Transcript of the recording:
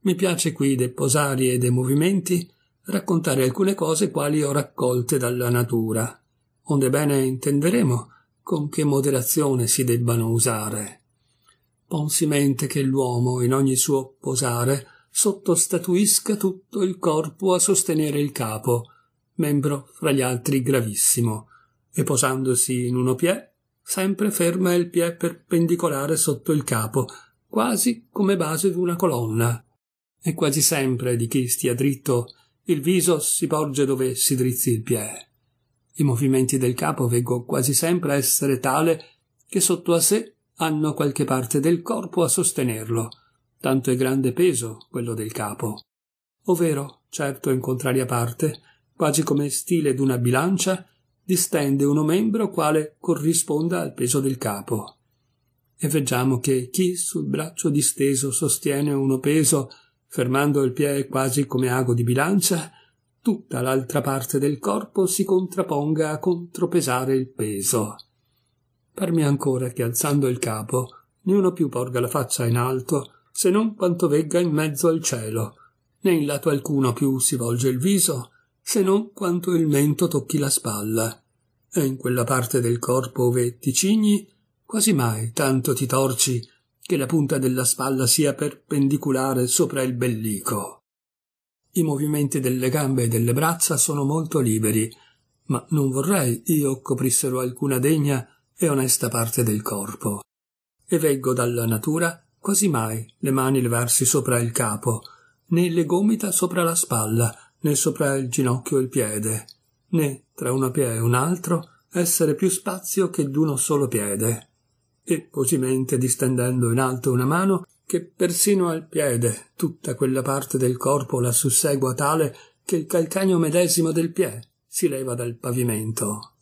Mi piace qui deposare e dei movimenti raccontare alcune cose quali ho raccolte dalla natura, onde bene intenderemo con che moderazione si debbano usare. Pon si mente che l'uomo in ogni suo posare sottostatuisca tutto il corpo a sostenere il capo, membro fra gli altri gravissimo, e posandosi in uno piè, sempre ferma il piè perpendicolare sotto il capo, quasi come base di una colonna, e quasi sempre di chi stia dritto il viso si porge dove si drizzi il piede. I movimenti del capo vengono quasi sempre a essere tale che sotto a sé hanno qualche parte del corpo a sostenerlo, tanto è grande peso quello del capo. Ovvero, certo in contraria parte, quasi come stile d'una bilancia, distende uno membro quale corrisponda al peso del capo. E veggiamo che chi sul braccio disteso sostiene uno peso fermando il piede quasi come ago di bilancia, tutta l'altra parte del corpo si contraponga a contropesare il peso. Parmi ancora che alzando il capo, niuno più porga la faccia in alto, se non quanto vegga in mezzo al cielo, né in lato alcuno più si volge il viso, se non quanto il mento tocchi la spalla. E in quella parte del corpo ove ti cigni, quasi mai tanto ti torci che la punta della spalla sia perpendicolare sopra il bellico. I movimenti delle gambe e delle braccia sono molto liberi, ma non vorrei io coprissero alcuna degna e onesta parte del corpo. E veggo dalla natura quasi mai le mani levarsi sopra il capo, né le gomita sopra la spalla, né sopra il ginocchio e il piede, né tra una pia e un altro essere più spazio che d'uno solo piede e pocimente distendendo in alto una mano che persino al piede tutta quella parte del corpo la sussegua tale che il calcagno medesimo del piede si leva dal pavimento